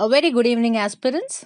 A very good evening, aspirants.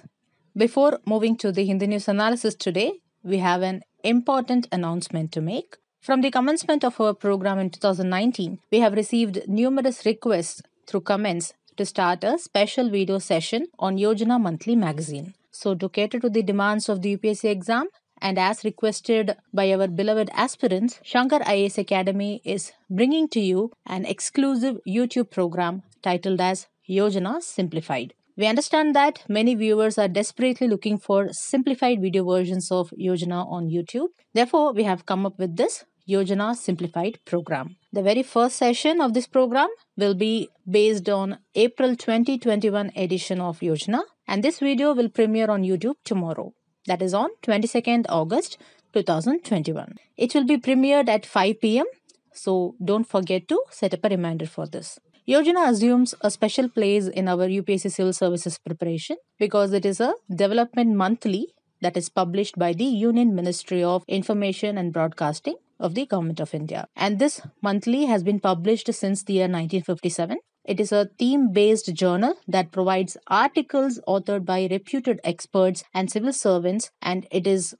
Before moving to the Hindi news analysis today, we have an important announcement to make. From the commencement of our program in 2019, we have received numerous requests through comments to start a special video session on Yojana Monthly magazine. So, to cater to the demands of the UPSC exam, and as requested by our beloved aspirants, Shankar IAS Academy is bringing to you an exclusive YouTube program titled as Yojana Simplified. We understand that many viewers are desperately looking for simplified video versions of Yojana on YouTube. Therefore, we have come up with this Yojana Simplified program. The very first session of this program will be based on April 2021 edition of Yojana and this video will premiere on YouTube tomorrow. That is on 22nd August 2021. It will be premiered at 5 pm. So don't forget to set up a reminder for this. Yojana assumes a special place in our UPSC Civil Services preparation because it is a development monthly that is published by the Union Ministry of Information and Broadcasting of the Government of India. And this monthly has been published since the year 1957. It is a theme based journal that provides articles authored by reputed experts and civil servants, and it is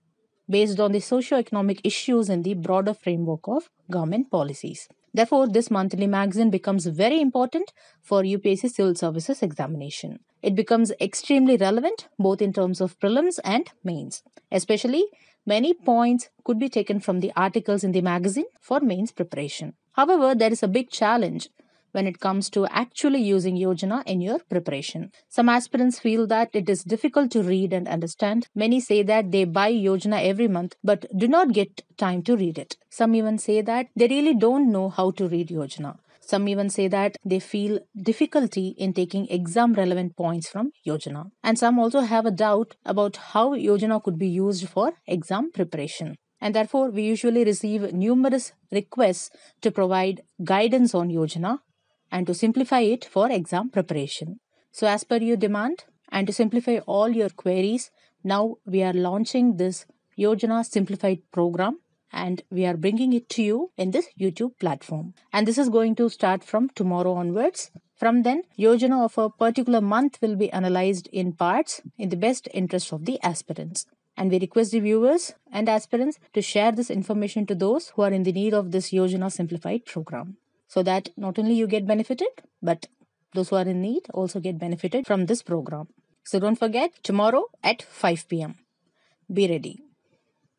based on the socio-economic issues in the broader framework of government policies. Therefore, this monthly magazine becomes very important for UPSC Civil Services examination. It becomes extremely relevant both in terms of prelims and mains. Especially, many points could be taken from the articles in the magazine for mains preparation. However, there is a big challenge when it comes to actually using Yojana in your preparation. Some aspirants feel that it is difficult to read and understand. Many say that they buy Yojana every month but do not get time to read it. Some even say that they really don't know how to read Yojana. Some even say that they feel difficulty in taking exam relevant points from Yojana. And some also have a doubt about how Yojana could be used for exam preparation. And therefore, we usually receive numerous requests to provide guidance on Yojana and to simplify it for exam preparation. So, as per your demand and to simplify all your queries, now we are launching this Yojana Simplified program and we are bringing it to you in this YouTube platform. And this is going to start from tomorrow onwards. From then, Yojana of a particular month will be analyzed in parts in the best interest of the aspirants. And we request the viewers and aspirants to share this information to those who are in the need of this Yojana Simplified program so that not only you get benefited, but those who are in need also get benefited from this program. So don't forget tomorrow at 5 pm. Be ready.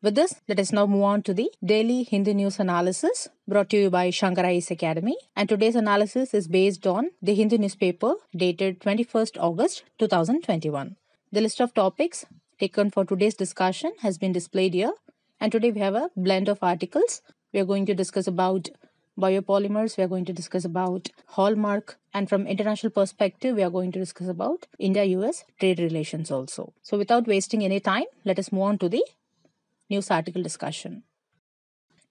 With this, let us now move on to the daily Hindi news analysis brought to you by Shankara Ace Academy. And today's analysis is based on the Hindi newspaper dated 21st August 2021. The list of topics taken for today's discussion has been displayed here. And today we have a blend of articles. We are going to discuss about biopolymers, we are going to discuss about hallmark, and from international perspective, we are going to discuss about India-US trade relations also. So without wasting any time, let us move on to the news article discussion.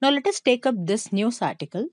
Now let us take up this news article.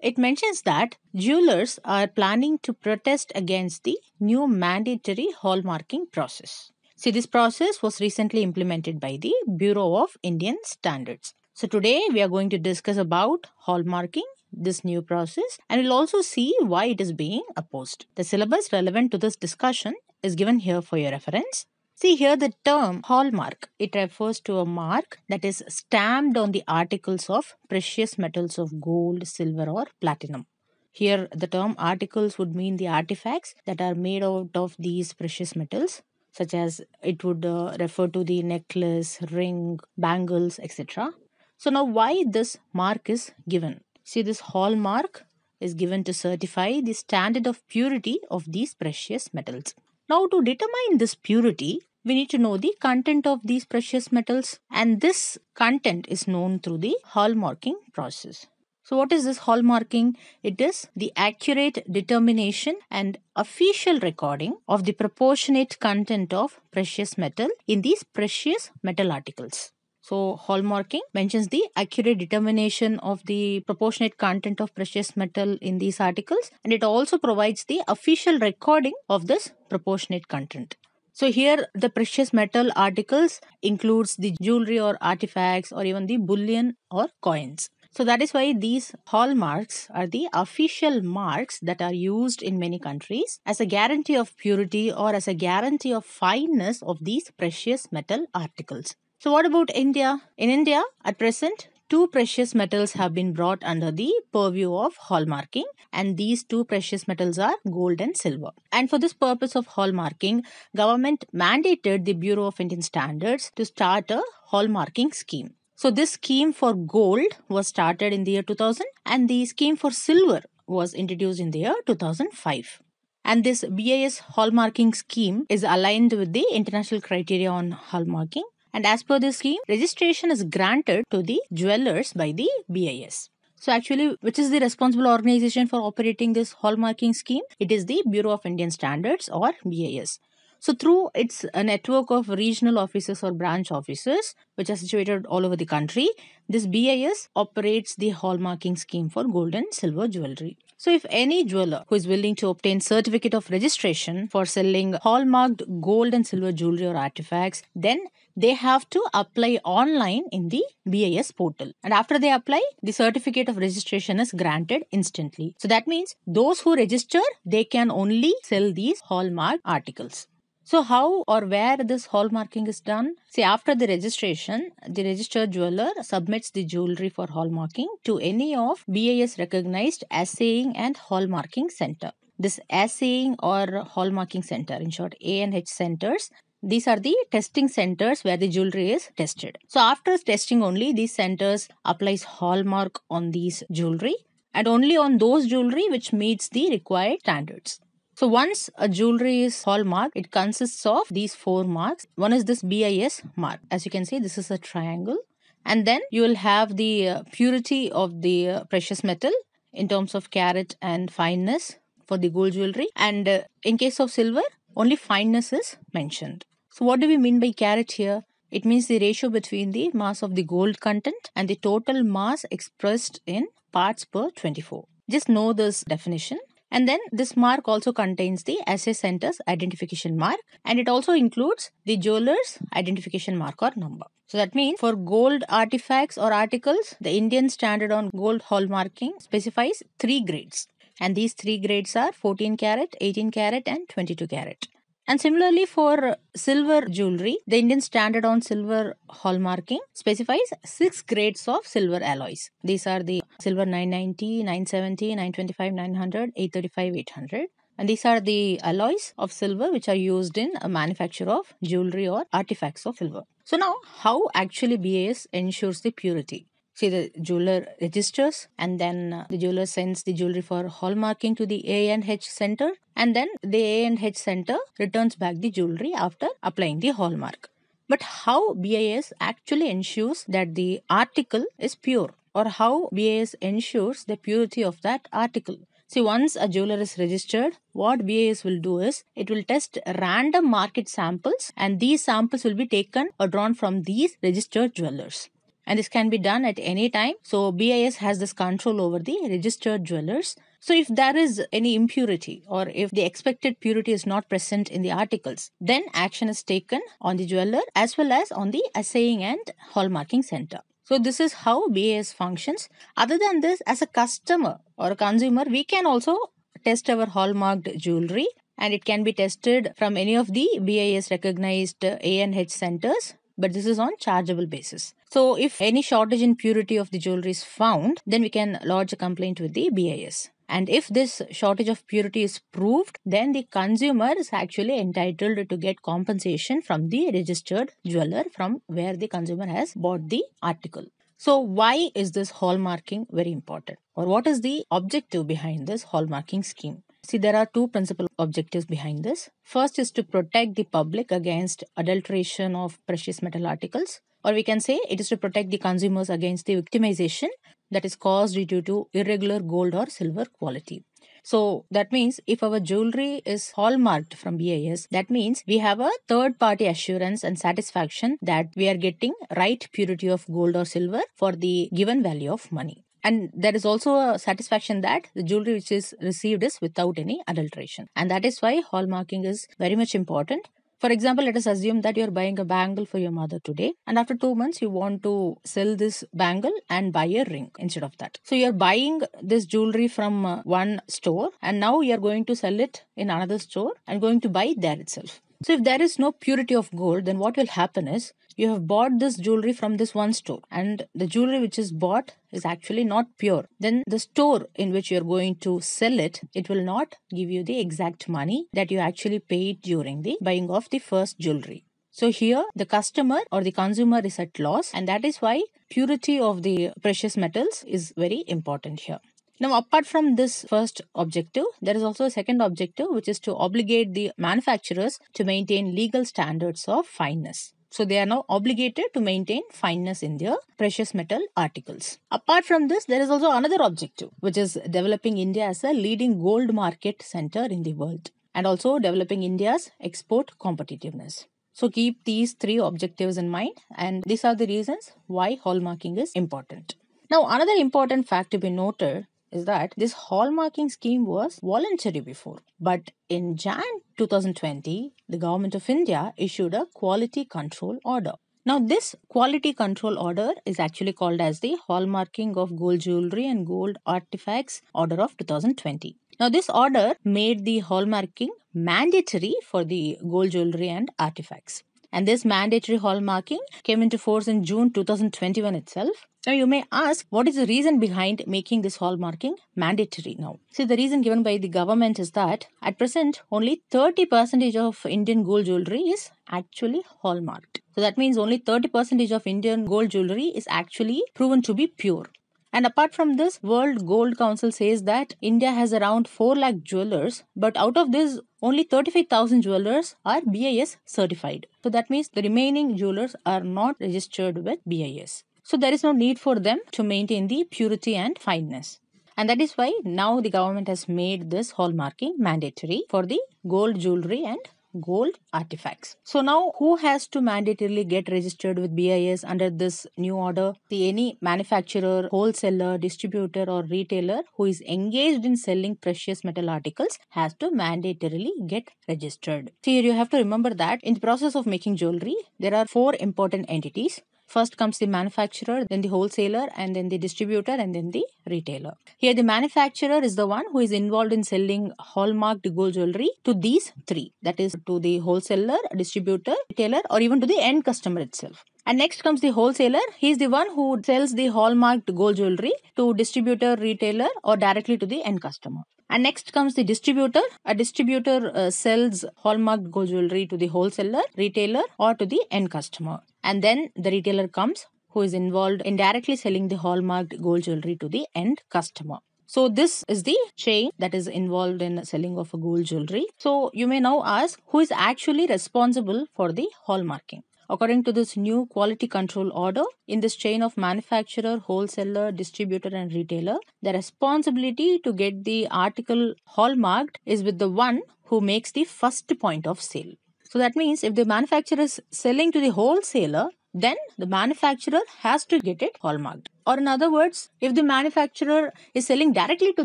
It mentions that jewelers are planning to protest against the new mandatory hallmarking process. See, this process was recently implemented by the Bureau of Indian Standards. So today we are going to discuss about hallmarking this new process and we'll also see why it is being opposed. The syllabus relevant to this discussion is given here for your reference. See here the term hallmark. It refers to a mark that is stamped on the articles of precious metals of gold, silver or platinum. Here the term articles would mean the artifacts that are made out of these precious metals such as it would uh, refer to the necklace, ring, bangles, etc. So now why this mark is given? See this hallmark is given to certify the standard of purity of these precious metals. Now to determine this purity, we need to know the content of these precious metals and this content is known through the hallmarking process. So what is this hallmarking? It is the accurate determination and official recording of the proportionate content of precious metal in these precious metal articles. So hallmarking mentions the accurate determination of the proportionate content of precious metal in these articles and it also provides the official recording of this proportionate content. So here the precious metal articles includes the jewelry or artifacts or even the bullion or coins. So that is why these hallmarks are the official marks that are used in many countries as a guarantee of purity or as a guarantee of fineness of these precious metal articles. So, what about India? In India, at present, two precious metals have been brought under the purview of hallmarking, and these two precious metals are gold and silver. And for this purpose of hallmarking, government mandated the Bureau of Indian Standards to start a hallmarking scheme. So, this scheme for gold was started in the year 2000, and the scheme for silver was introduced in the year 2005 and this BIS hallmarking scheme is aligned with the international criteria on hallmarking and as per this scheme, registration is granted to the jewelers by the BIS. So actually, which is the responsible organization for operating this hallmarking scheme? It is the Bureau of Indian Standards or BIS. So through its a uh, network of regional offices or branch offices, which are situated all over the country, this BIS operates the hallmarking scheme for gold and silver jewelry. So if any jeweler who is willing to obtain certificate of registration for selling hallmarked gold and silver jewelry or artifacts, then they have to apply online in the BIS portal. And after they apply, the certificate of registration is granted instantly. So that means those who register, they can only sell these hallmark articles. So, how or where this hallmarking is done? See, after the registration, the registered jeweler submits the jewelry for hallmarking to any of BIS recognized assaying and hallmarking center. This assaying or hallmarking center, in short, A and H centers, these are the testing centers where the jewelry is tested. So after testing only, these centers applies hallmark on these jewelry and only on those jewelry which meets the required standards. So once a jewelry is hallmark, it consists of these four marks. One is this BIS mark. As you can see, this is a triangle. And then you will have the uh, purity of the uh, precious metal in terms of carat and fineness for the gold jewelry. And uh, in case of silver, only fineness is mentioned. So what do we mean by carat here? It means the ratio between the mass of the gold content and the total mass expressed in parts per 24. Just know this definition. And then this mark also contains the assay center's identification mark and it also includes the jeweler's identification mark or number. So that means for gold artifacts or articles, the Indian standard on gold hallmarking specifies three grades. And these three grades are 14 carat, 18 carat and 22 carat. And similarly for silver jewelry, the Indian standard on silver hallmarking specifies six grades of silver alloys. These are the silver 990, 970, 925, 900, 835, 800. And these are the alloys of silver which are used in a manufacture of jewelry or artifacts of silver. So now how actually BAS ensures the purity? See, the jeweler registers and then uh, the jeweler sends the jewelry for hallmarking to the A and H center and then the A and H center returns back the jewelry after applying the hallmark. But how BIS actually ensures that the article is pure or how BIS ensures the purity of that article. See, once a jeweler is registered, what BIS will do is it will test random market samples, and these samples will be taken or drawn from these registered jewelers and this can be done at any time. So BIS has this control over the registered jewelers. So if there is any impurity or if the expected purity is not present in the articles, then action is taken on the jeweler as well as on the assaying and hallmarking center. So this is how BIS functions. Other than this, as a customer or a consumer, we can also test our hallmarked jewelry and it can be tested from any of the BIS recognized ANH centers but this is on chargeable basis. So if any shortage in purity of the jewelry is found, then we can lodge a complaint with the BIS. And if this shortage of purity is proved, then the consumer is actually entitled to get compensation from the registered jeweler from where the consumer has bought the article. So, why is this hallmarking very important? Or what is the objective behind this hallmarking scheme? See, there are two principal objectives behind this. First is to protect the public against adulteration of precious metal articles, or we can say it is to protect the consumers against the victimization that is caused due to irregular gold or silver quality. So that means if our jewelry is hallmarked from BIS, that means we have a third party assurance and satisfaction that we are getting right purity of gold or silver for the given value of money. And there is also a satisfaction that the jewelry which is received is without any adulteration. And that is why hallmarking is very much important. For example, let us assume that you're buying a bangle for your mother today, and after two months, you want to sell this bangle and buy a ring instead of that. So, you're buying this jewelry from uh, one store, and now you're going to sell it in another store and going to buy there itself. So if there is no purity of gold, then what will happen is you have bought this jewelry from this one store and the jewelry which is bought is actually not pure then the store in which you are going to sell it it will not give you the exact money that you actually paid during the buying of the first jewelry so here the customer or the consumer is at loss and that is why purity of the precious metals is very important here now, apart from this first objective, there is also a second objective, which is to obligate the manufacturers to maintain legal standards of fineness. So they are now obligated to maintain fineness in their precious metal articles. Apart from this, there is also another objective, which is developing India as a leading gold market center in the world and also developing India's export competitiveness. So keep these three objectives in mind and these are the reasons why hallmarking is important. Now another important fact to be noted is that this hallmarking scheme was voluntary before. But in Jan 2020, the Government of India issued a quality control order. Now, this quality control order is actually called as the Hallmarking of Gold Jewelry and Gold Artifacts Order of 2020. Now, this order made the hallmarking mandatory for the gold jewelry and artifacts and this mandatory hallmarking came into force in June 2021 itself. Now, you may ask, what is the reason behind making this hallmarking mandatory now? See, the reason given by the government is that at present, only 30% of Indian gold jewelry is actually hallmarked. So that means only 30% of Indian gold jewelry is actually proven to be pure. And apart from this, World Gold Council says that India has around 4 lakh jewelers, but out of this, only 35,000 jewelers are BIS certified. So that means the remaining jewelers are not registered with BIS. So there is no need for them to maintain the purity and fineness. And that is why now the government has made this hallmarking mandatory for the gold jewelry and gold artifacts. So now who has to mandatorily get registered with BIS under this new order? The any manufacturer, wholesaler, distributor or retailer who is engaged in selling precious metal articles has to mandatorily get registered. Here you have to remember that in the process of making jewelry, there are four important entities First comes the manufacturer, then the wholesaler, and then the distributor, and then the retailer. Here, the manufacturer is the one who is involved in selling hallmarked gold jewelry to these three that is, to the wholesaler, distributor, retailer, or even to the end customer itself. And next comes the wholesaler. He is the one who sells the hallmarked gold jewelry to distributor, retailer, or directly to the end customer. And next comes the distributor. A distributor uh, sells hallmarked gold jewelry to the wholesaler, retailer, or to the end customer. And then the retailer comes who is involved in directly selling the hallmarked gold jewelry to the end customer. So this is the chain that is involved in selling of a gold jewelry. So you may now ask who is actually responsible for the hallmarking. According to this new quality control order, in this chain of manufacturer, wholesaler, distributor, and retailer, the responsibility to get the article hallmarked is with the one who makes the first point of sale. So that means if the manufacturer is selling to the wholesaler, then the manufacturer has to get it hallmarked. Or, in other words, if the manufacturer is selling directly to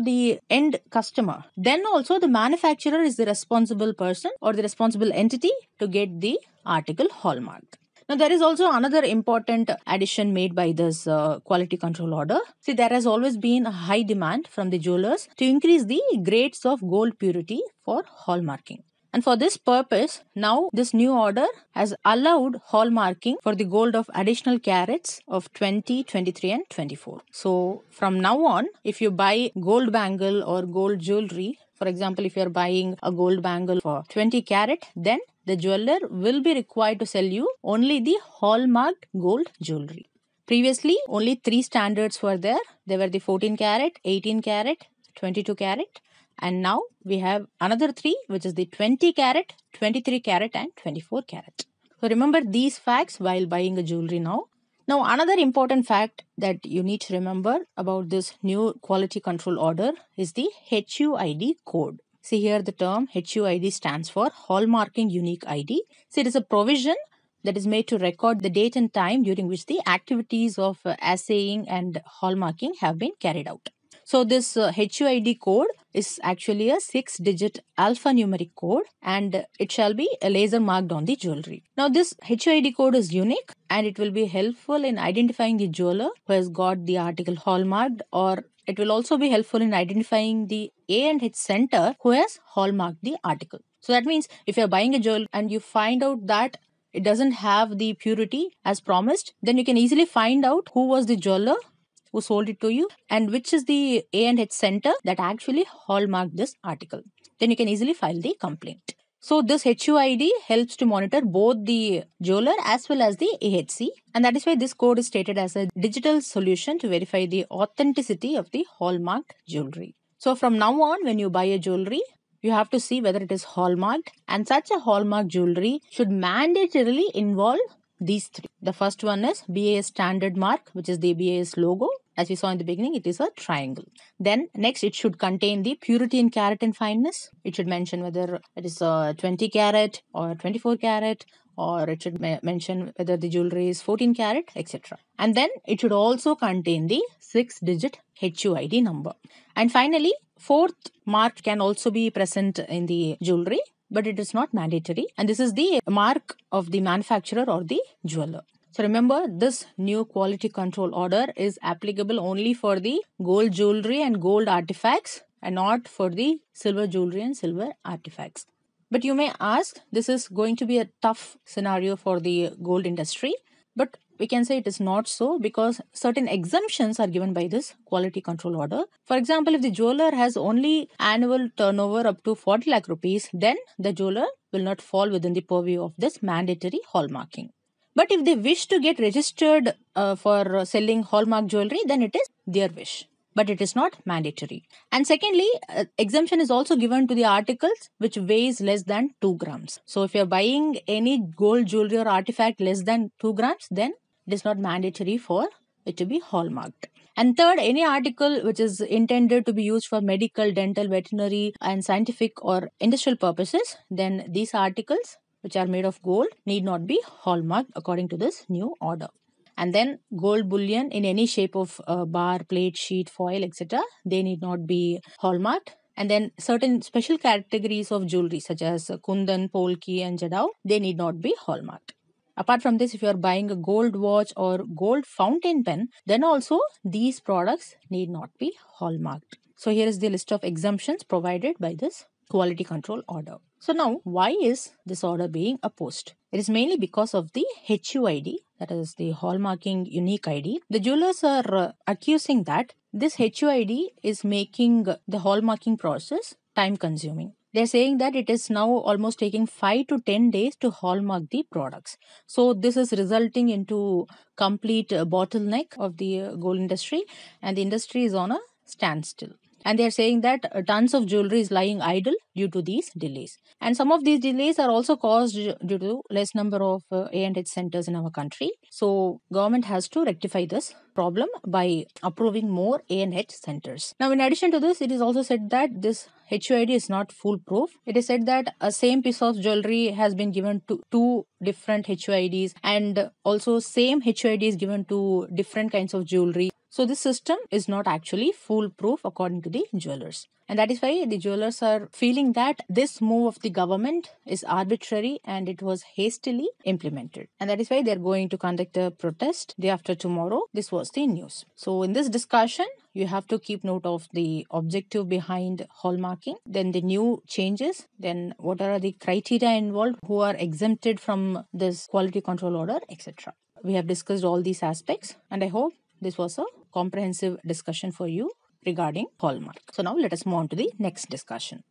the end customer, then also the manufacturer is the responsible person or the responsible entity to get the article hallmarked. Now, there is also another important addition made by this uh, quality control order. See, there has always been a high demand from the jewelers to increase the grades of gold purity for hallmarking. And for this purpose, now this new order has allowed hallmarking for the gold of additional carats of 20, 23 and 24. So from now on, if you buy gold bangle or gold jewelry for example, if you're buying a gold bangle for 20 carat, then the jeweler will be required to sell you only the hallmarked gold jewelry. Previously, only three standards were there. They were the 14 carat, 18 carat, 22 carat. And now we have another three, which is the 20 carat, 23 carat and 24 carat. So remember these facts while buying a jewelry now. Now, another important fact that you need to remember about this new quality control order is the HUID code. See here the term HUID stands for Hallmarking Unique ID. So it is a provision that is made to record the date and time during which the activities of uh, assaying and hallmarking have been carried out. So this uh, HUID code is actually a six digit alphanumeric code and it shall be laser marked on the jewelry. Now this HUID code is unique and it will be helpful in identifying the jeweler who has got the article hallmarked or it will also be helpful in identifying the A and H center who has hallmarked the article. So that means if you're buying a jewel and you find out that it doesn't have the purity as promised, then you can easily find out who was the jeweler who sold it to you and which is the A&H center that actually hallmarked this article. Then you can easily file the complaint. So this HUID helps to monitor both the jeweler as well as the AHC and that is why this code is stated as a digital solution to verify the authenticity of the hallmarked jewelry. So from now on when you buy a jewelry you have to see whether it is hallmarked and such a hallmark jewelry should mandatorily involve these three. The first one is BAS standard mark which is the BAS logo. As we saw in the beginning, it is a triangle. Then next, it should contain the purity in carat and fineness. It should mention whether it is a 20 carat or 24 carat or it should mention whether the jewelry is 14 carat, etc. And then it should also contain the six digit HUID number. And finally, fourth mark can also be present in the jewelry, but it is not mandatory. And this is the mark of the manufacturer or the jeweler. So remember this new quality control order is applicable only for the gold jewelry and gold artifacts and not for the silver jewelry and silver artifacts. But you may ask, this is going to be a tough scenario for the gold industry. But we can say it is not so because certain exemptions are given by this quality control order. For example, if the jeweler has only annual turnover up to 40 lakh rupees, then the jeweler will not fall within the purview of this mandatory hallmarking. But if they wish to get registered uh, for selling hallmark jewelry, then it is their wish. But it is not mandatory. And secondly, uh, exemption is also given to the articles which weighs less than 2 grams. So if you're buying any gold jewelry or artifact less than 2 grams, then it is not mandatory for it to be hallmarked. And third, any article which is intended to be used for medical, dental, veterinary, and scientific or industrial purposes, then these articles which are made of gold need not be hallmarked according to this new order. And then gold bullion in any shape of uh, bar, plate, sheet, foil, etc. They need not be hallmarked. And then certain special categories of jewelry such as kundan, polki and jadao, they need not be hallmarked. Apart from this, if you are buying a gold watch or gold fountain pen, then also these products need not be hallmarked. So here is the list of exemptions provided by this quality control order. So now why is this order being opposed? It is mainly because of the HUID that is the hallmarking unique ID. The jewelers are uh, accusing that this HUID is making the hallmarking process time consuming. They're saying that it is now almost taking 5 to 10 days to hallmark the products. So this is resulting into complete uh, bottleneck of the uh, gold industry and the industry is on a standstill. And they are saying that uh, tons of jewelry is lying idle due to these delays. And some of these delays are also caused due to less number of A&H centers in our country. So government has to rectify this problem by approving more A&H centers. Now, in addition to this, it is also said that this HUID is not foolproof. It is said that a same piece of jewelry has been given to two different HUIDs and also same HUID is given to different kinds of jewelry so this system is not actually foolproof according to the jewelers. And that is why the jewelers are feeling that this move of the government is arbitrary and it was hastily implemented. And that is why they are going to conduct a protest day after tomorrow. This was the news. So in this discussion, you have to keep note of the objective behind hallmarking, then the new changes, then what are the criteria involved, who are exempted from this quality control order, etc. We have discussed all these aspects, and I hope this was a comprehensive discussion for you regarding hallmark. So now let us move on to the next discussion.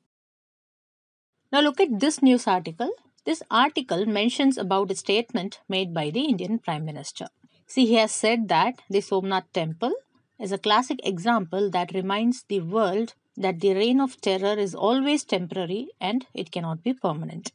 Now look at this news article. This article mentions about a statement made by the Indian Prime Minister. See, he has said that the Somnath temple is a classic example that reminds the world that the reign of terror is always temporary and it cannot be permanent.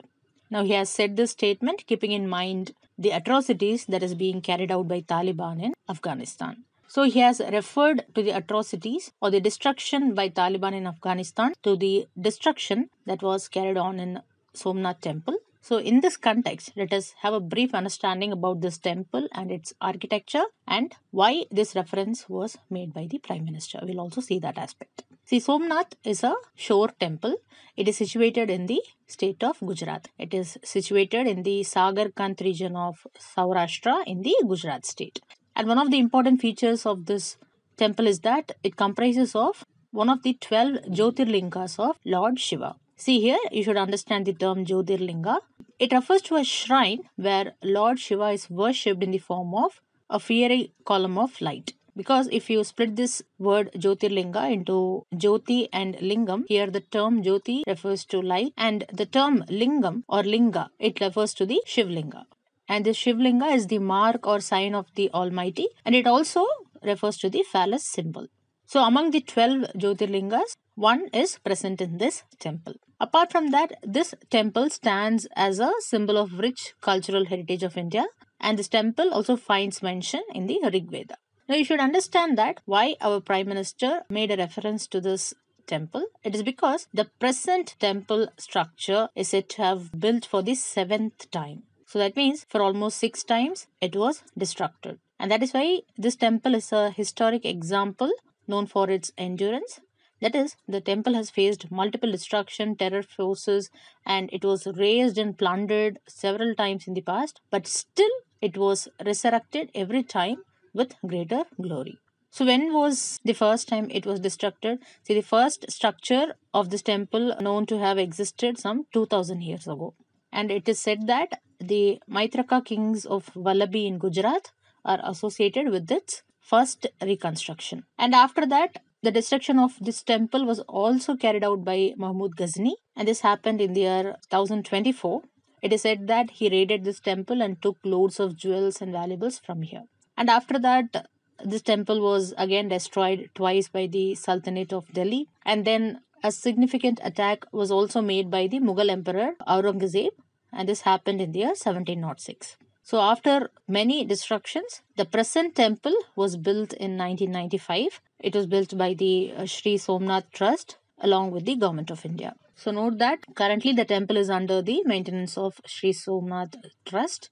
Now, he has said this statement keeping in mind the atrocities that is being carried out by Taliban in Afghanistan. So he has referred to the atrocities or the destruction by Taliban in Afghanistan to the destruction that was carried on in Somnath temple. So in this context, let us have a brief understanding about this temple and its architecture and why this reference was made by the Prime Minister. We'll also see that aspect. See, Somnath is a shore temple. It is situated in the state of Gujarat. It is situated in the Sagarkant region of Saurashtra in the Gujarat state. And one of the important features of this temple is that it comprises of one of the 12 Jyotirlingas of Lord Shiva. See here, you should understand the term Jyotirlinga. It refers to a shrine where Lord Shiva is worshipped in the form of a fiery column of light. Because if you split this word Jyotirlinga into Jyoti and Lingam, here the term Jyoti refers to light and the term Lingam or Linga, it refers to the Shivlinga. And the Shivlinga is the mark or sign of the Almighty, and it also refers to the phallus symbol. So, among the 12 Jyotirlingas, one is present in this temple. Apart from that, this temple stands as a symbol of rich cultural heritage of India, and this temple also finds mention in the Rigveda. Veda. Now, you should understand that why our Prime Minister made a reference to this temple. It is because the present temple structure is said to have built for the seventh time. So that means for almost six times it was destructed. And that is why this temple is a historic example known for its endurance. That is, the temple has faced multiple destruction, terror forces, and it was razed and plundered several times in the past, but still it was resurrected every time with greater glory. So when was the first time it was destructed? See, the first structure of this temple known to have existed some 2000 years ago and it is said that the Maitraka kings of Vallabhi in Gujarat are associated with its first reconstruction. And after that, the destruction of this temple was also carried out by Mahmud Ghazni, and this happened in the year 1024. It is said that he raided this temple and took loads of jewels and valuables from here. And after that, this temple was again destroyed twice by the Sultanate of Delhi, and then a significant attack was also made by the Mughal Emperor Aurangzeb and this happened in the year 1706. So after many destructions, the present temple was built in 1995. It was built by the uh, Sri Somnath Trust along with the government of India. So note that currently the temple is under the maintenance of Sri Somnath Trust.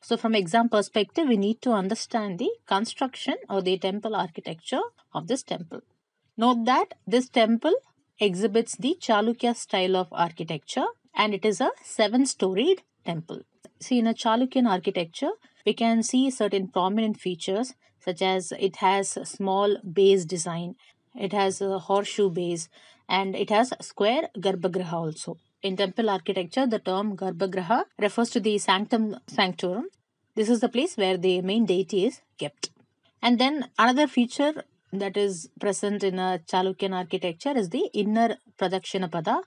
So from exam perspective, we need to understand the construction or the temple architecture of this temple. Note that this temple exhibits the Chalukya style of architecture and it is a seven-storied temple. See, in a Chalukyan architecture, we can see certain prominent features such as it has a small base design, it has a horseshoe base, and it has square Garbhagriha also. In temple architecture, the term Garbhagriha refers to the sanctum sanctorum. This is the place where the main deity is kept. And then another feature that is present in a Chalukyan architecture is the inner Pradakshinapada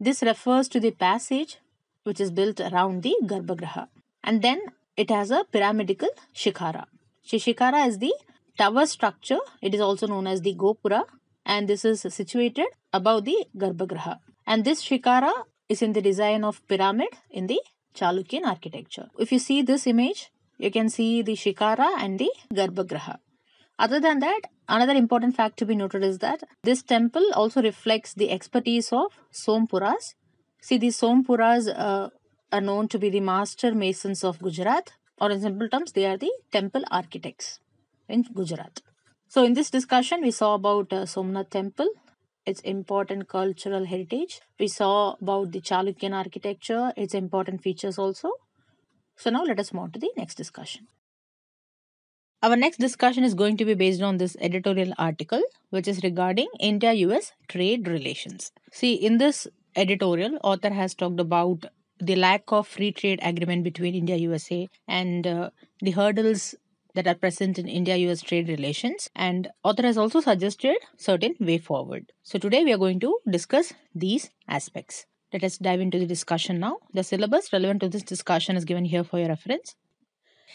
this refers to the passage which is built around the Garbhagriha. And then it has a pyramidical Shikhara. shikara is the tower structure. It is also known as the Gopura. And this is situated above the Garbhagriha. And this Shikara is in the design of pyramid in the Chalukyan architecture. If you see this image, you can see the Shikara and the Garbhagriha. Other than that, another important fact to be noted is that this temple also reflects the expertise of Sompuras. See, the Sompuras uh, are known to be the master masons of Gujarat, or in simple terms, they are the temple architects in Gujarat. So, in this discussion, we saw about uh, Somnath temple, its important cultural heritage. We saw about the Chalukyan architecture, its important features also. So, now let us move on to the next discussion. Our next discussion is going to be based on this editorial article, which is regarding India US trade relations. See, in this editorial, author has talked about the lack of free trade agreement between India USA and uh, the hurdles that are present in India US trade relations. And author has also suggested certain way forward. So today we are going to discuss these aspects. Let us dive into the discussion now. The syllabus relevant to this discussion is given here for your reference.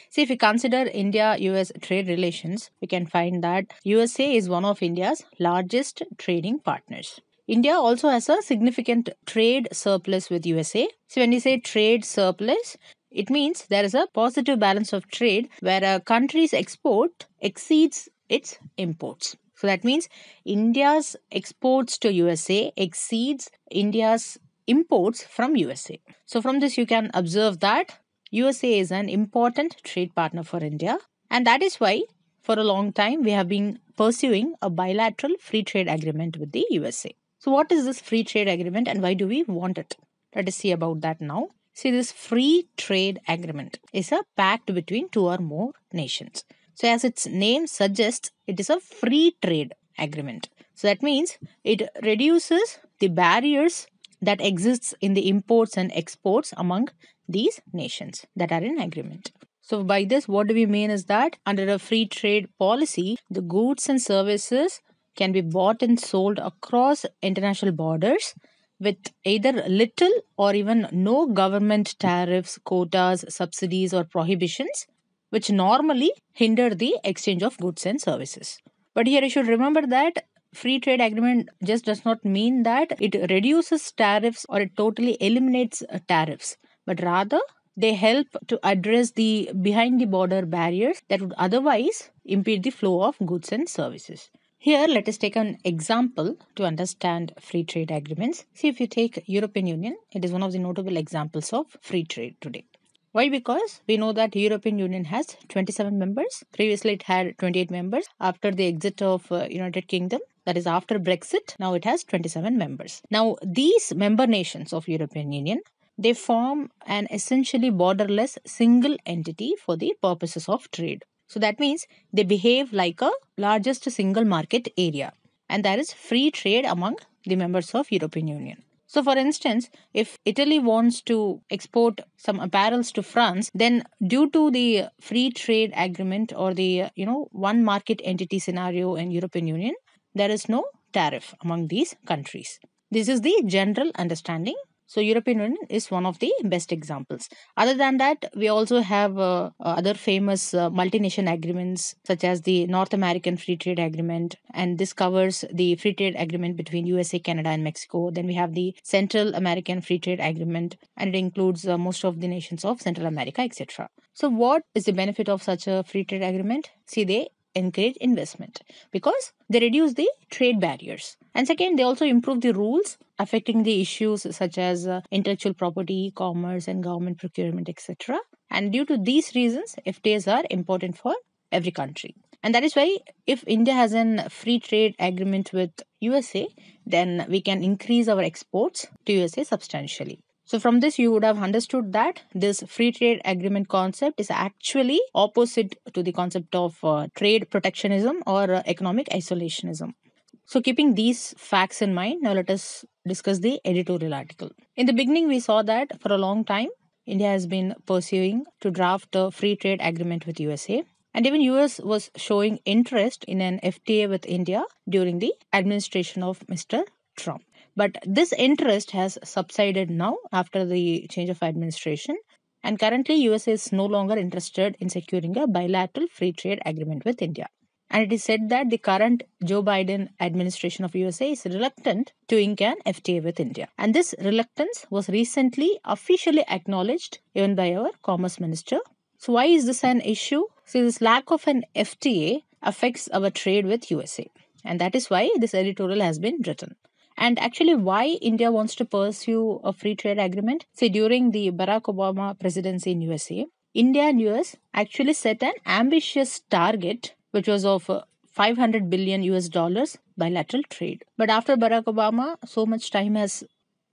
See, if we consider India US trade relations, we can find that USA is one of India's largest trading partners. India also has a significant trade surplus with USA. So, when we say trade surplus, it means there is a positive balance of trade where a country's export exceeds its imports. So that means India's exports to USA exceeds India's imports from USA. So from this you can observe that USA is an important trade partner for India, and that is why for a long time we have been pursuing a bilateral free trade agreement with the USA. So, what is this free trade agreement and why do we want it? Let us see about that now. See, this free trade agreement is a pact between two or more nations. So, as its name suggests, it is a free trade agreement. So, that means it reduces the barriers that exists in the imports and exports among these nations that are in agreement. So, by this, what do we mean is that under a free trade policy, the goods and services can be bought and sold across international borders with either little or even no government tariffs, quotas, subsidies, or prohibitions, which normally hinder the exchange of goods and services. But here you should remember that free trade agreement just does not mean that it reduces tariffs or it totally eliminates uh, tariffs, but rather they help to address the behind the border barriers that would otherwise impede the flow of goods and services. Here, let us take an example to understand free trade agreements. See, if you take European Union, it is one of the notable examples of free trade today. Why? Because we know that European Union has 27 members. Previously, it had 28 members. After the exit of uh, United Kingdom, that is after Brexit. Now it has 27 members. Now these member nations of European Union they form an essentially borderless single entity for the purposes of trade. So that means they behave like a largest single market area and there is free trade among the members of European Union. So, for instance, if Italy wants to export some apparels to France, then due to the free trade agreement or the you know one market entity scenario in European Union, there is no tariff among these countries. This is the general understanding. So European Union is one of the best examples. Other than that, we also have uh, uh other famous uh, multi-nation agreements such as the North American Free Trade Agreement and this covers the free trade agreement between USA, Canada and Mexico. Then we have the Central American Free Trade Agreement and it includes uh, most of the nations of Central America, etc. So what is the benefit of such a free trade agreement? See, they encourage investment because they reduce the trade barriers. And second, they also improve the rules affecting the issues such as uh, intellectual property, commerce, and government procurement, etc. And due to these reasons, FTAs are important for every country. And that is why if India has a free trade agreement with USA, then we can increase our exports to USA substantially. So from this you would have understood that this free trade agreement concept is actually opposite to the concept of uh, trade protectionism or uh, economic isolationism. So keeping these facts in mind now let us discuss the editorial article. In the beginning we saw that for a long time India has been pursuing to draft a free trade agreement with USA and even US was showing interest in an FTA with India during the administration of Mr. Trump. But this interest has subsided now after the change of administration. And currently, USA is no longer interested in securing a bilateral free trade agreement with India. And it is said that the current Joe Biden administration of USA is reluctant to ink an FTA with India. And this reluctance was recently officially acknowledged even by our Commerce Minister. So why is this an issue? See, this lack of an FTA affects our trade with USA. And that is why this editorial has been written and actually why India wants to pursue a free trade agreement. See, during the Barack Obama presidency in USA, India and US actually set an ambitious target, which was of uh, 500 billion US dollars bilateral trade. But after Barack Obama, so much time has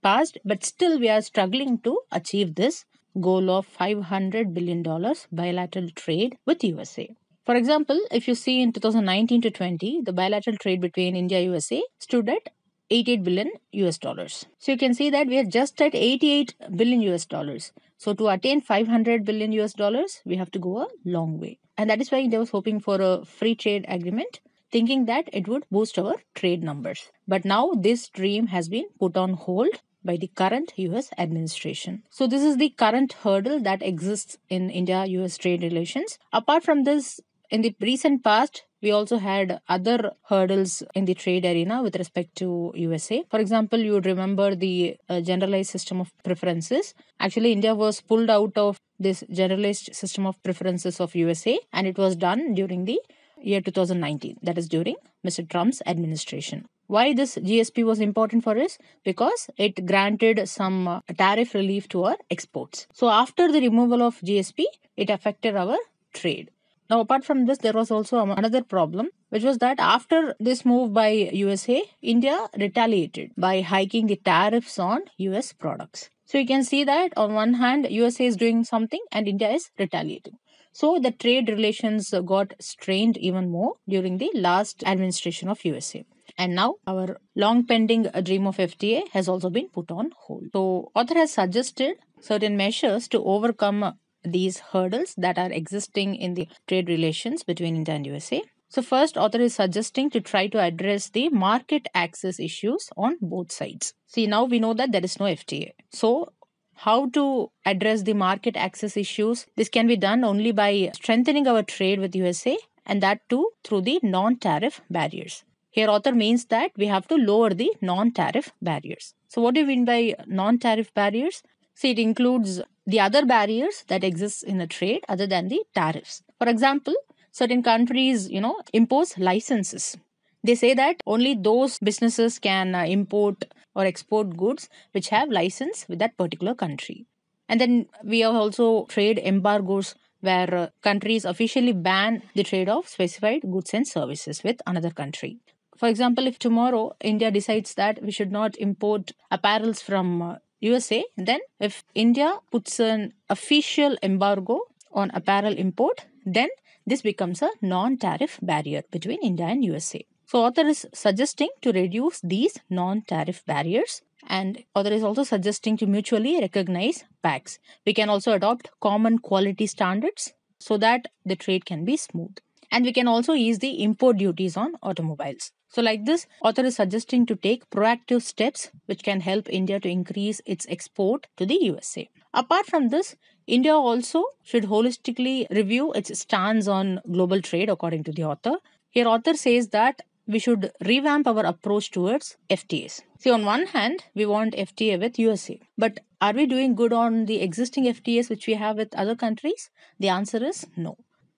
passed, but still we are struggling to achieve this goal of 500 billion dollars bilateral trade with USA. For example, if you see in 2019 to 20, the bilateral trade between India USA stood at 88 billion US dollars. So you can see that we are just at 88 billion US dollars. So to attain 500 billion US dollars, we have to go a long way. And that is why India was hoping for a free trade agreement, thinking that it would boost our trade numbers. But now this dream has been put on hold by the current US administration. So, this is the current hurdle that exists in India US trade relations. Apart from this, in the recent past, we also had other hurdles in the trade arena with respect to USA. For example, you would remember the uh, generalized system of preferences. Actually, India was pulled out of this generalized system of preferences of USA, and it was done during the year 2019, that is during Mr. Trump's administration. Why this GSP was important for us? Because it granted some uh, tariff relief to our exports. So, after the removal of GSP, it affected our trade. Now, apart from this, there was also another problem, which was that after this move by USA, India retaliated by hiking the tariffs on US products. So you can see that on one hand, USA is doing something and India is retaliating. So the trade relations got strained even more during the last administration of USA. And now our long pending dream of FTA has also been put on hold. So author has suggested certain measures to overcome these hurdles that are existing in the trade relations between India and USA. So first author is suggesting to try to address the market access issues on both sides. See now we know that there is no FTA. So how to address the market access issues this can be done only by strengthening our trade with USA and that too through the non-tariff barriers. Here author means that we have to lower the non-tariff barriers. So what do you mean by non-tariff barriers? So it includes the other barriers that exist in the trade other than the tariffs. For example, certain countries, you know, impose licenses. They say that only those businesses can uh, import or export goods which have license with that particular country. And then we have also trade embargoes where uh, countries officially ban the trade of specified goods and services with another country. For example, if tomorrow India decides that we should not import apparels from uh, USA, then if India puts an official embargo on apparel import, then this becomes a non-tariff barrier between India and USA. So author is suggesting to reduce these non-tariff barriers and author is also suggesting to mutually recognize packs. We can also adopt common quality standards so that the trade can be smooth. And we can also ease the import duties on automobiles. So, like this, author is suggesting to take proactive steps which can help India to increase its export to the USA. Apart from this, India also should holistically review its stance on global trade, according to the author. Here, author says that we should revamp our approach towards FTAs. See, on one hand, we want FTA with USA, but are we doing good on the existing FTAs which we have with other countries? The answer is no.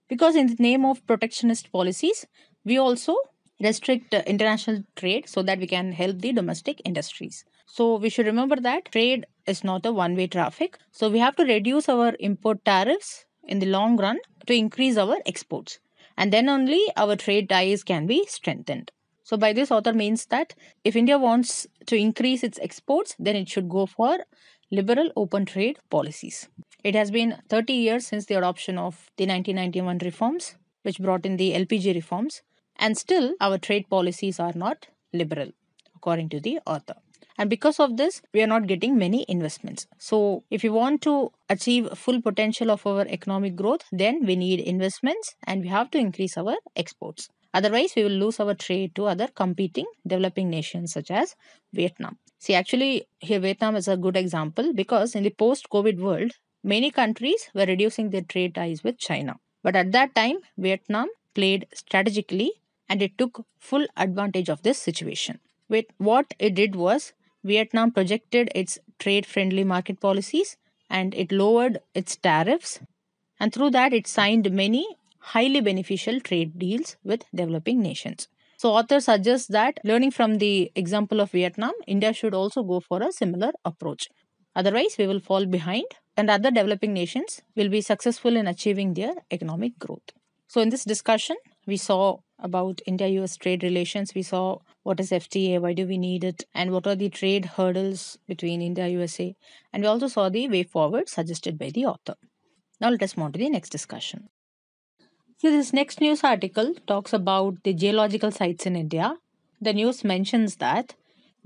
Because in the name of protectionist policies, we also restrict international trade so that we can help the domestic industries. So we should remember that trade is not a one way traffic. So we have to reduce our import tariffs in the long run to increase our exports. And then only our trade ties can be strengthened. So, by this, author means that if India wants to increase its exports, then it should go for liberal open trade policies. It has been 30 years since the adoption of the 1991 reforms, which brought in the LPG reforms. And still, our trade policies are not liberal, according to the author. And because of this, we are not getting many investments. So, if you want to achieve full potential of our economic growth, then we need investments and we have to increase our exports. Otherwise, we will lose our trade to other competing developing nations such as Vietnam. See, actually, here Vietnam is a good example because in the post COVID world, many countries were reducing their trade ties with China. But at that time, Vietnam played strategically and it took full advantage of this situation. With what it did was Vietnam projected its trade friendly market policies and it lowered its tariffs and through that it signed many highly beneficial trade deals with developing nations. So author suggests that learning from the example of Vietnam, India should also go for a similar approach. Otherwise, we will fall behind and other developing nations will be successful in achieving their economic growth. So in this discussion, we saw about India US trade relations. We saw what is FTA, why do we need it, and what are the trade hurdles between India USA. And we also saw the way forward suggested by the author. Now let us move on to the next discussion. So this next news article talks about the geological sites in India. The news mentions that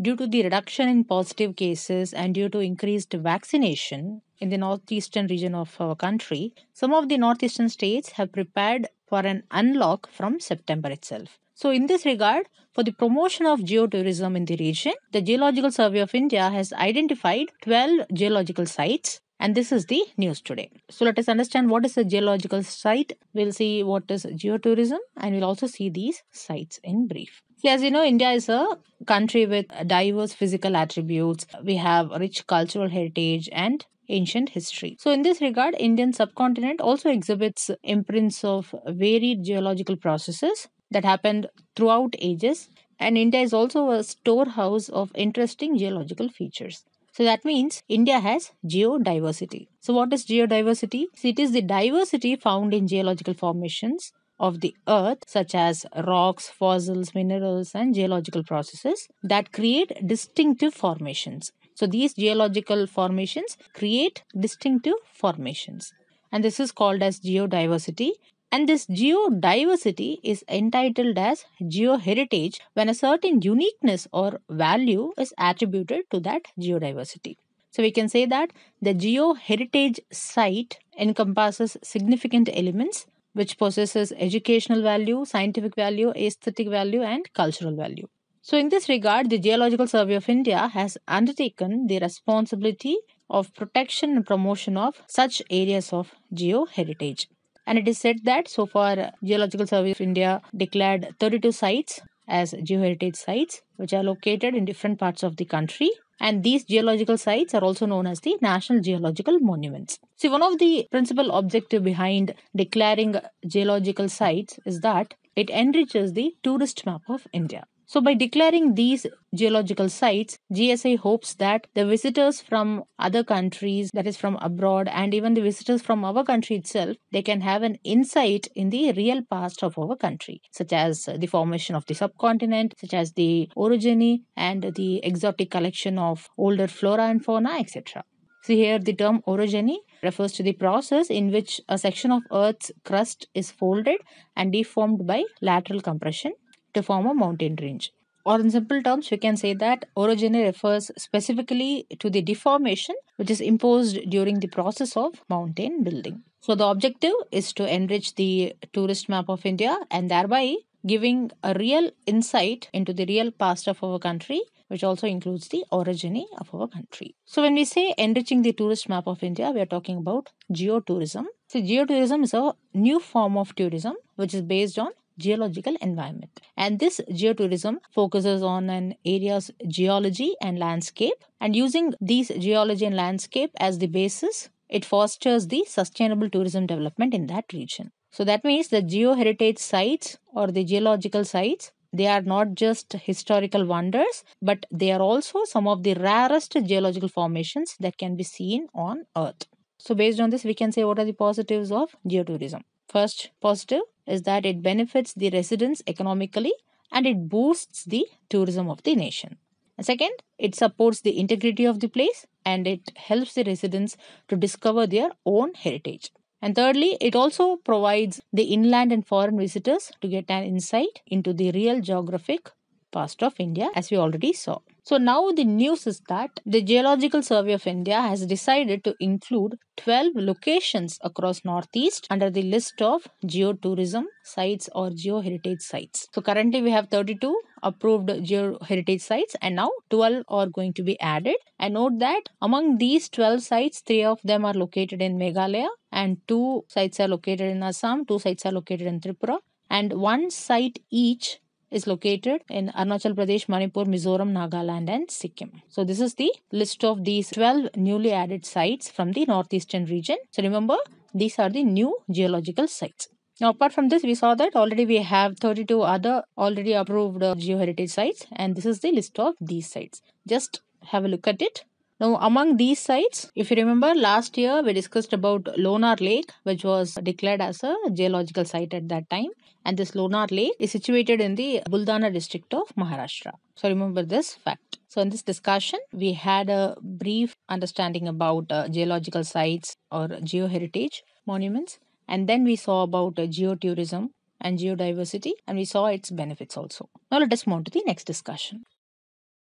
due to the reduction in positive cases and due to increased vaccination in the northeastern region of our country, some of the northeastern states have prepared for an unlock from September itself. So, in this regard, for the promotion of geotourism in the region, the Geological Survey of India has identified 12 geological sites and this is the news today so let us understand what is a geological site we'll see what is geotourism and we'll also see these sites in brief See, as you know, India is a country with diverse physical attributes. We have rich cultural heritage and ancient history. So, in this regard, Indian subcontinent also exhibits imprints of varied geological processes that happened throughout ages, and India is also a storehouse of interesting geological features. So that means India has geodiversity. So, what is geodiversity? See, it is the diversity found in geological formations of the earth, such as rocks, fossils, minerals, and geological processes that create distinctive formations. So, these geological formations create distinctive formations, and this is called as geodiversity. And this geodiversity is entitled as geoheritage when a certain uniqueness or value is attributed to that geodiversity. So we can say that the geoheritage site encompasses significant elements which possesses educational value, scientific value, aesthetic value, and cultural value. So, in this regard, the Geological Survey of India has undertaken the responsibility of protection and promotion of such areas of geoheritage. And it is said that so far, Geological Survey of India declared 32 sites as geoheritage sites, which are located in different parts of the country. And these geological sites are also known as the National Geological Monuments. See, one of the principal objective behind declaring geological sites is that it enriches the tourist map of India. So by declaring these geological sites, GSI hopes that the visitors from other countries, that is from abroad, and even the visitors from our country itself, they can have an insight in the real past of our country, such as the formation of the subcontinent, such as the orogeny and the exotic collection of older flora and fauna, etc. So here the term orogeny refers to the process in which a section of Earth's crust is folded and deformed by lateral compression to form a mountain range. Or in simple terms, we can say that orogeny refers specifically to the deformation which is imposed during the process of mountain building. So, the objective is to enrich the tourist map of India and thereby giving a real insight into the real past of our country which also includes the orogeny of our country. So, when we say enriching the tourist map of India, we are talking about geotourism. So, geotourism is a new form of tourism which is based on geological environment. And this geotourism focuses on an area's geology and landscape. And using these geology and landscape as the basis, it fosters the sustainable tourism development in that region. So that means the geoheritage sites or the geological sites they are not just historical wonders, but they are also some of the rarest geological formations that can be seen on Earth. So, based on this, we can say what are the positives of geotourism. First positive is that it benefits the residents economically and it boosts the tourism of the nation. Second, it supports the integrity of the place and it helps the residents to discover their own heritage. And thirdly, it also provides the inland and foreign visitors to get an insight into the real geographic past of India as we already saw. So now the news is that the Geological Survey of India has decided to include 12 locations across Northeast under the list of geotourism sites or geoheritage sites. So currently we have 32 approved geoheritage sites and now 12 are going to be added. And note that among these 12 sites, 3 of them are located in Meghalaya and 2 sites are located in Assam, 2 sites are located in Tripura and one site each is located in Arunachal Pradesh, Manipur, Mizoram, Nagaland, and Sikkim. So, this is the list of these 12 newly added sites from the northeastern region. So, remember, these are the new geological sites. Now, apart from this, we saw that already we have 32 other already approved uh, geoheritage sites, and this is the list of these sites. Just have a look at it now among these sites, if you remember last year we discussed about Lonar Lake which was declared as a geological site at that time and this Lonar Lake is situated in the Buldana district of Maharashtra. So remember this fact. So in this discussion we had a brief understanding about uh, geological sites or geoheritage monuments and then we saw about uh, geotourism and geodiversity and we saw its benefits also. Now let us move on to the next discussion.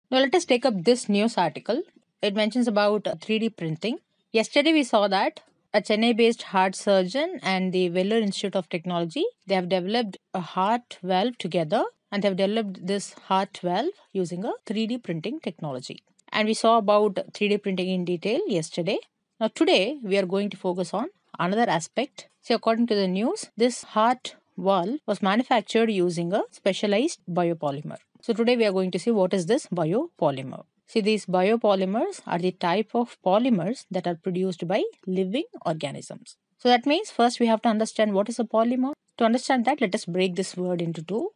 Now let us take up this news article it mentions about 3D printing. Yesterday we saw that a Chennai-based heart surgeon and the Vellore Institute of Technology, they have developed a heart valve together and they have developed this heart valve using a 3D printing technology. And we saw about 3D printing in detail yesterday. Now today we are going to focus on another aspect. So according to the news, this heart valve was manufactured using a specialized biopolymer. So today we are going to see what is this biopolymer. See, these biopolymers are the type of polymers that are produced by living organisms. So that means first we have to understand what is a polymer. To understand that, let us break this word into two,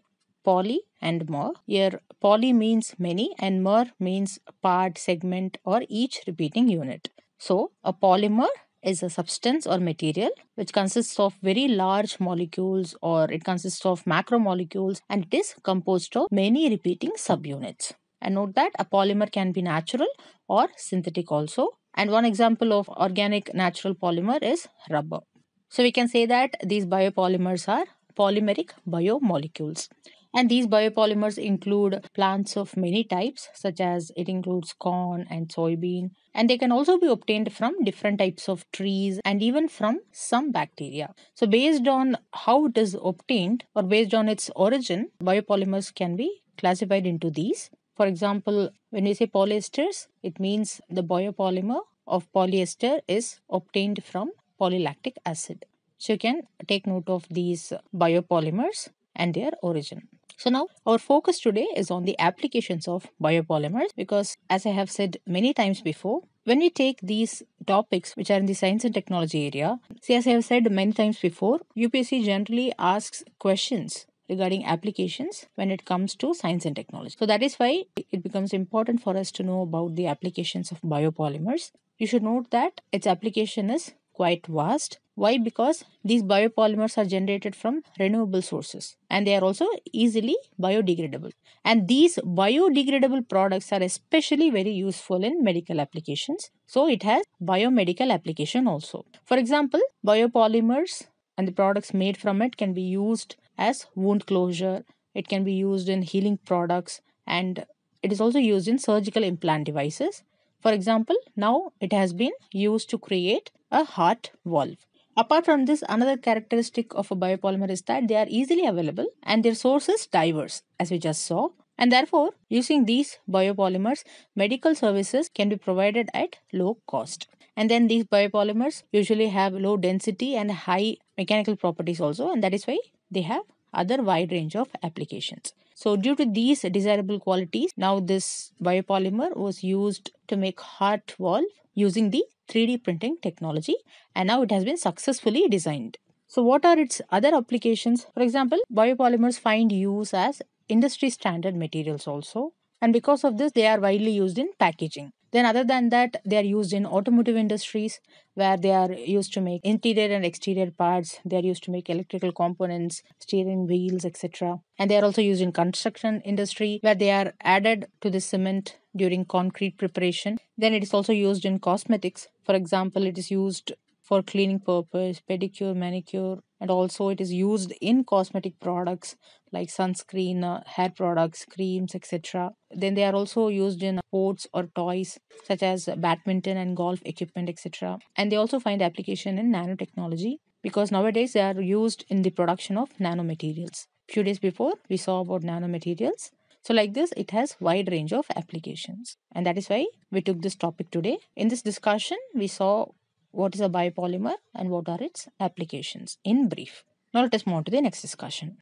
poly and mer. Here, poly means many and mer means part, segment or each repeating unit. So, a polymer is a substance or material which consists of very large molecules or it consists of macromolecules and it is composed of many repeating subunits. And note that a polymer can be natural or synthetic also. And one example of organic natural polymer is rubber. So we can say that these biopolymers are polymeric biomolecules. And these biopolymers include plants of many types, such as it includes corn and soybean. And they can also be obtained from different types of trees and even from some bacteria. So, based on how it is obtained or based on its origin, biopolymers can be classified into these. For example, when we say polyesters, it means the biopolymer of polyester is obtained from polylactic acid. So you can take note of these biopolymers and their origin. So now our focus today is on the applications of biopolymers because as I have said many times before, when we take these topics which are in the science and technology area, see as I have said many times before, UPSC generally asks questions regarding applications when it comes to science and technology. So that is why it becomes important for us to know about the applications of biopolymers. You should note that its application is quite vast. Why? Because these biopolymers are generated from renewable sources and they are also easily biodegradable. And these biodegradable products are especially very useful in medical applications. So it has biomedical application also. For example, biopolymers and the products made from it can be used as wound closure. It can be used in healing products and it is also used in surgical implant devices. For example, now it has been used to create a heart valve. Apart from this, another characteristic of a biopolymer is that they are easily available and their sources diverse, as we just saw. And therefore, using these biopolymers, medical services can be provided at low cost. And then these biopolymers usually have low density and high mechanical properties also, and that is why they have other wide range of applications. So due to these desirable qualities, now this biopolymer was used to make heart valve using the 3D printing technology and now it has been successfully designed. So what are its other applications? For example, biopolymers find use as industry standard materials also and because of this they are widely used in packaging then other than that they are used in automotive industries where they are used to make interior and exterior parts they are used to make electrical components steering wheels etc and they are also used in construction industry where they are added to the cement during concrete preparation then it is also used in cosmetics for example it is used for cleaning purpose pedicure manicure and also it is used in cosmetic products like sunscreen, uh, hair products, creams, etc. Then they are also used in sports or toys such as badminton and golf equipment, etc. And they also find application in nanotechnology because nowadays they are used in the production of nanomaterials. Few days before, we saw about nanomaterials. So like this, it has wide range of applications. And that is why we took this topic today. In this discussion, we saw what is a biopolymer and what are its applications in brief. Now let us move on to the next discussion.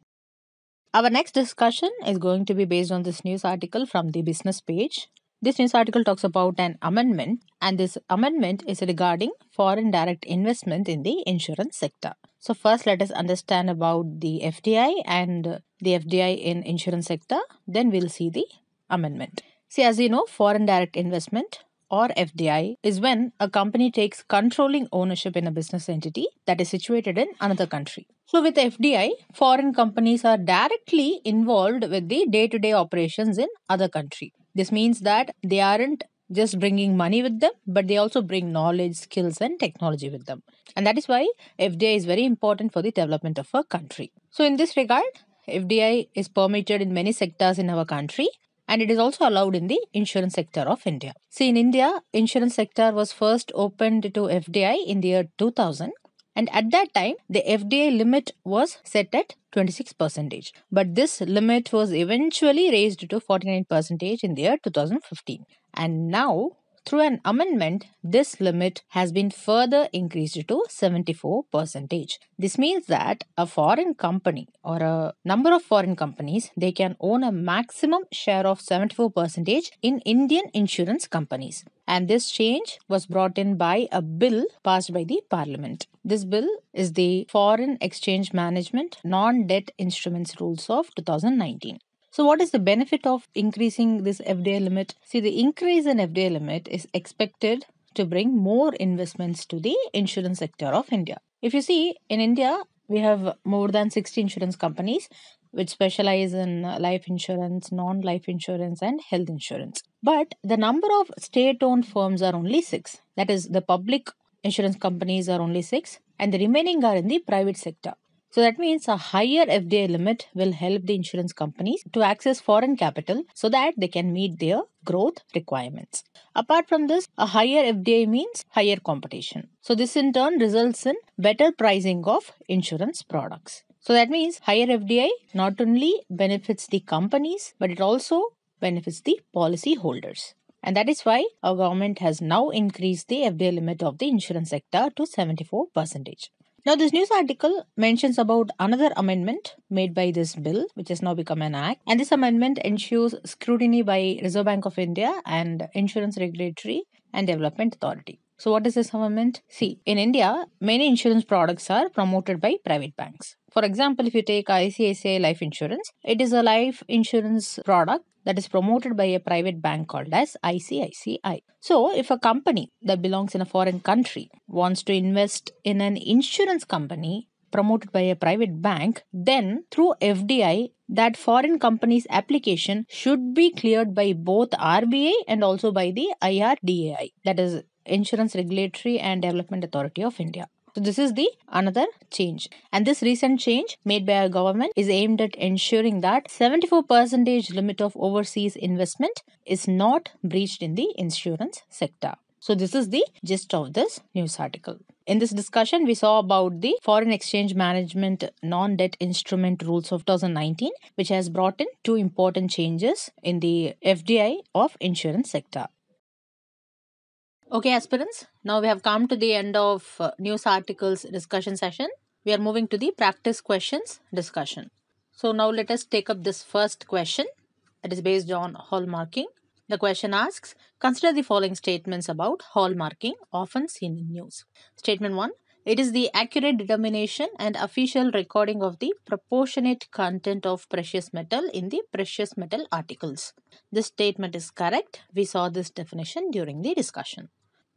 Our next discussion is going to be based on this news article from the business page. This news article talks about an amendment, and this amendment is regarding foreign direct investment in the insurance sector. So first, let us understand about the FDI and the FDI in insurance sector. Then we'll see the amendment. See, as you know, foreign direct investment or FDI is when a company takes controlling ownership in a business entity that is situated in another country. So, with FDI, foreign companies are directly involved with the day to day operations in other country. This means that they aren't just bringing money with them, but they also bring knowledge, skills, and technology with them. And that is why FDI is very important for the development of a country. So, in this regard, FDI is permitted in many sectors in our country and it is also allowed in the insurance sector of India. See, in India, insurance sector was first opened to FDI in the year 2000 and at that time the FDI limit was set at 26 percentage but this limit was eventually raised to 49 percentage in the year 2015 and now through an amendment, this limit has been further increased to 74%. This means that a foreign company or a number of foreign companies, they can own a maximum share of 74% in Indian insurance companies. And this change was brought in by a bill passed by the parliament. This bill is the Foreign Exchange Management Non-Debt Instruments Rules of 2019. So, what is the benefit of increasing this FDI limit? See, the increase in FDI limit is expected to bring more investments to the insurance sector of India. If you see, in India, we have more than 60 insurance companies which specialize in life insurance, non life insurance, and health insurance. But the number of state owned firms are only six. That is, the public insurance companies are only six, and the remaining are in the private sector. So that means a higher FDI limit will help the insurance companies to access foreign capital so that they can meet their growth requirements. Apart from this, a higher FDI means higher competition. So this in turn results in better pricing of insurance products. So that means higher FDI not only benefits the companies but it also benefits the policy holders. And that is why our government has now increased the FDI limit of the insurance sector to 74 percentage. Now, this news article mentions about another amendment made by this bill, which has now become an act. And this amendment ensures scrutiny by Reserve Bank of India and Insurance Regulatory and Development Authority. So, what is this amendment? See, in India, many insurance products are promoted by private banks. For example, if you take ICICI Life Insurance, it is a life insurance product that is promoted by a private bank called as ICICI. So, if a company that belongs in a foreign country wants to invest in an insurance company promoted by a private bank, then through FDI, that foreign company's application should be cleared by both RBI and also by the IRDAI, that is Insurance Regulatory and Development Authority of India. So this is the another change. And this recent change made by our government is aimed at ensuring that 74% limit of overseas investment is not breached in the insurance sector. So this is the gist of this news article. In this discussion, we saw about the Foreign Exchange Management Non-Debt Instrument Rules of 2019, which has brought in two important changes in the FDI of insurance sector. Okay, aspirants, now we have come to the end of uh, news articles discussion session. We are moving to the practice questions discussion. So now let us take up this first question. It is based on hallmarking. The question asks, consider the following statements about hallmarking often seen in news. Statement 1. It is the accurate determination and official recording of the proportionate content of precious metal in the precious metal articles. This statement is correct. We saw this definition during the discussion.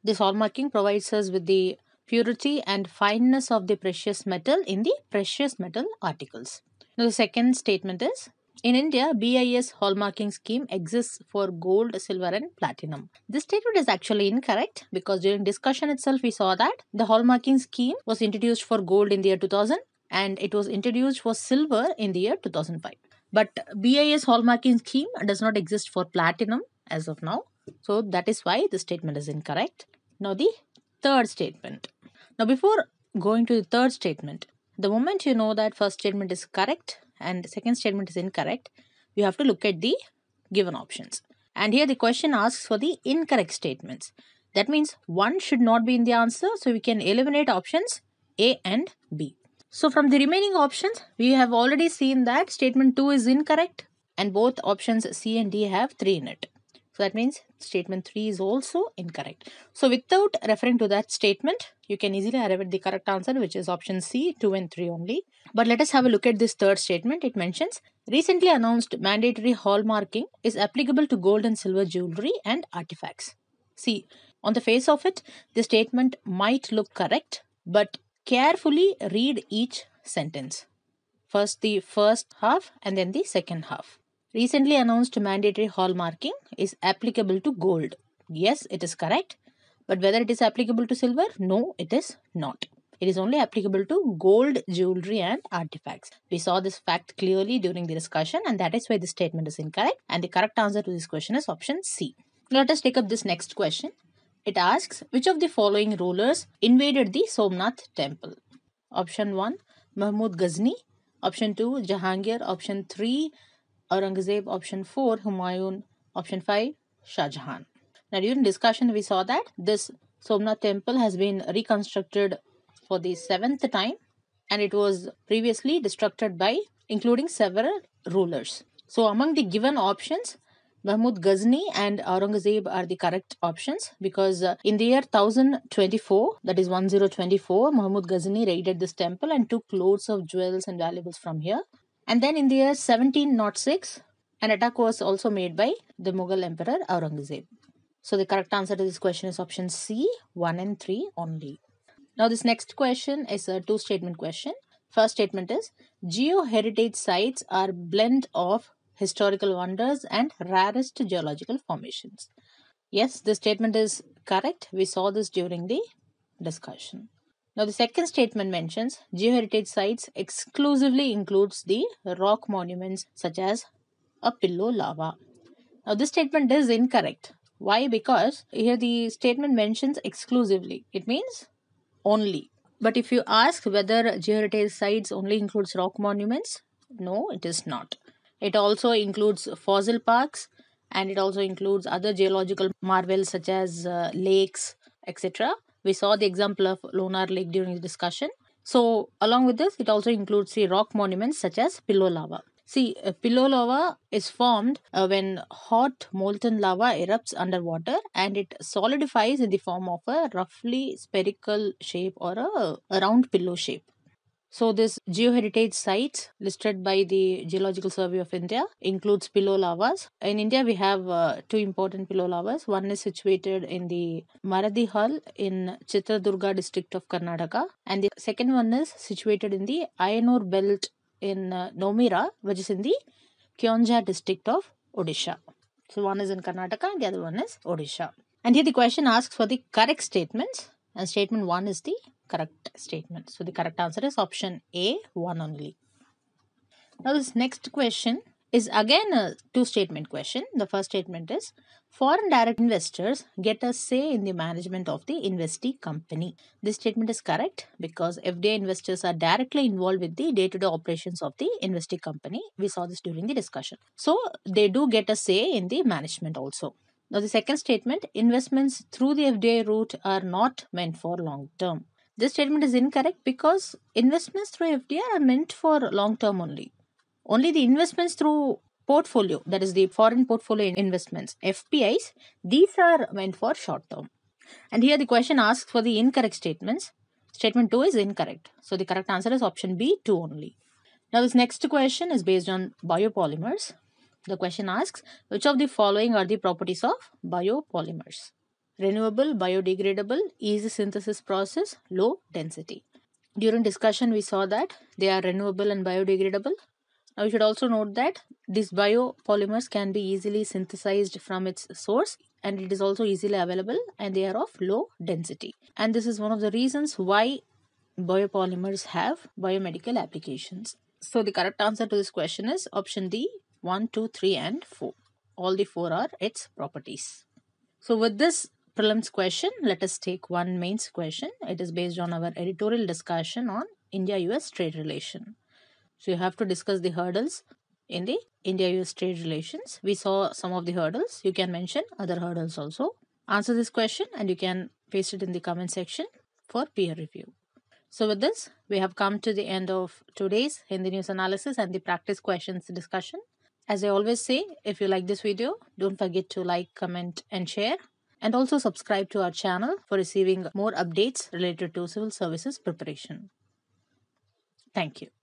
This hallmarking provides us with the purity and fineness of the precious metal in the precious metal articles. Now the second statement is in India, BIS hallmarking scheme exists for gold, silver and platinum. This statement is actually incorrect because during discussion itself we saw that the hallmarking scheme was introduced for gold in the year 2000 and it was introduced for silver in the year 2005. But BIS hallmarking scheme does not exist for platinum as of now so that is why the statement is incorrect. Now the third statement. Now before going to the third statement, the moment you know that first statement is correct and second statement is incorrect, you have to look at the given options. And here the question asks for the incorrect statements. That means one should not be in the answer, so we can eliminate options A and B. So from the remaining options, we have already seen that statement 2 is incorrect and both options C and D have 3 in it. So that means statement 3 is also incorrect. So without referring to that statement, you can easily arrive at the correct answer which is option C, 2 and 3 only. But let us have a look at this third statement. It mentions recently announced mandatory hallmarking is applicable to gold and silver jewelry and artifacts. See, on the face of it, the statement might look correct, but carefully read each sentence. First the first half and then the second half recently announced mandatory hallmarking is applicable to gold. Yes, it is correct. But whether it is applicable to silver? No, it is not. It is only applicable to gold, jewelry, and artifacts. We saw this fact clearly during the discussion, and that is why the statement is incorrect. And the correct answer to this question is option C. Let us take up this next question. It asks which of the following rulers invaded the Somnath temple? Option 1 Mahmud Ghazni, option 2 Jahangir, option 3 Aurangzeb option 4, Humayun option 5, Shah Jahan. Now during discussion we saw that this Somnath temple has been reconstructed for the seventh time and it was previously destructed by including several rulers. So among the given options, Mahmud Ghazni and Aurangzeb are the correct options because uh, in the year 1024, that is 1024, Mahmud Ghazni raided this temple and took loads of jewels and valuables from here. And then in the year 1706, an attack was also made by the Mughal Emperor Aurangzeb. So the correct answer to this question is option C, 1 and 3 only. Now this next question is a two statement question. First statement is Geo-heritage sites are blend of historical wonders and rarest geological formations. Yes, this statement is correct. We saw this during the discussion. Now, the second statement mentions geoheritage sites exclusively includes the rock monuments such as a pillow lava. Now, this statement is incorrect. Why? Because here the statement mentions exclusively. It means only. But if you ask whether geoheritage sites only includes rock monuments, no, it is not. It also includes fossil parks and it also includes other geological marvels such as uh, lakes, etc. We saw the example of Lonar Lake during the discussion. So along with this, it also includes the rock monuments such as pillow lava. See, uh, pillow lava is formed uh, when hot molten lava erupts underwater and it solidifies in the form of a roughly spherical shape or a, a round pillow shape. So, this geoheritage site listed by the Geological Survey of India includes Pillow Lavas. In India, we have uh, two important Pillow Lavas. One is situated in the Maradihal in Chitradurga district of Karnataka, and the second one is situated in the Ayanur belt in uh, Nomira, which is in the Kyonja district of Odisha. So, one is in Karnataka and the other one is Odisha. And here the question asks for the correct statements, and statement 1 is the correct statement. So the correct answer is option A, 1 only. Now this next question is again a two statement question. The first statement is foreign direct investors get a say in the management of the investee company. This statement is correct because FDI investors are directly involved with the day to day operations of the investee company. We saw this during the discussion. So they do get a say in the management also. Now, the second statement investments through the FDI route are not meant for long term. This statement is incorrect because investments through FDR are meant for long term only. Only the investments through portfolio, that is the foreign portfolio investments, FPIs, these are meant for short term. And here the question asks for the incorrect statements. Statement 2 is incorrect. So the correct answer is option B, 2 only. Now this next question is based on biopolymers. The question asks, which of the following are the properties of biopolymers? renewable, biodegradable, easy synthesis process, low density. During discussion, we saw that they are renewable and biodegradable. Now, you should also note that these biopolymers can be easily synthesized from its source and it is also easily available and they are of low density. And this is one of the reasons why biopolymers have biomedical applications. So, the correct answer to this question is option D 1, 2, 3, and 4. All the four are its properties. So, with this, prelims question, let us take one mains question. It is based on our editorial discussion on India-US trade relation. So you have to discuss the hurdles in the India-US trade relations. We saw some of the hurdles. You can mention other hurdles also. Answer this question and you can paste it in the comment section for peer review. So with this, we have come to the end of today's Hindi news analysis and the practice questions discussion. As I always say, if you like this video, don't forget to like, comment and share and also subscribe to our channel for receiving more updates related to civil services preparation. Thank you.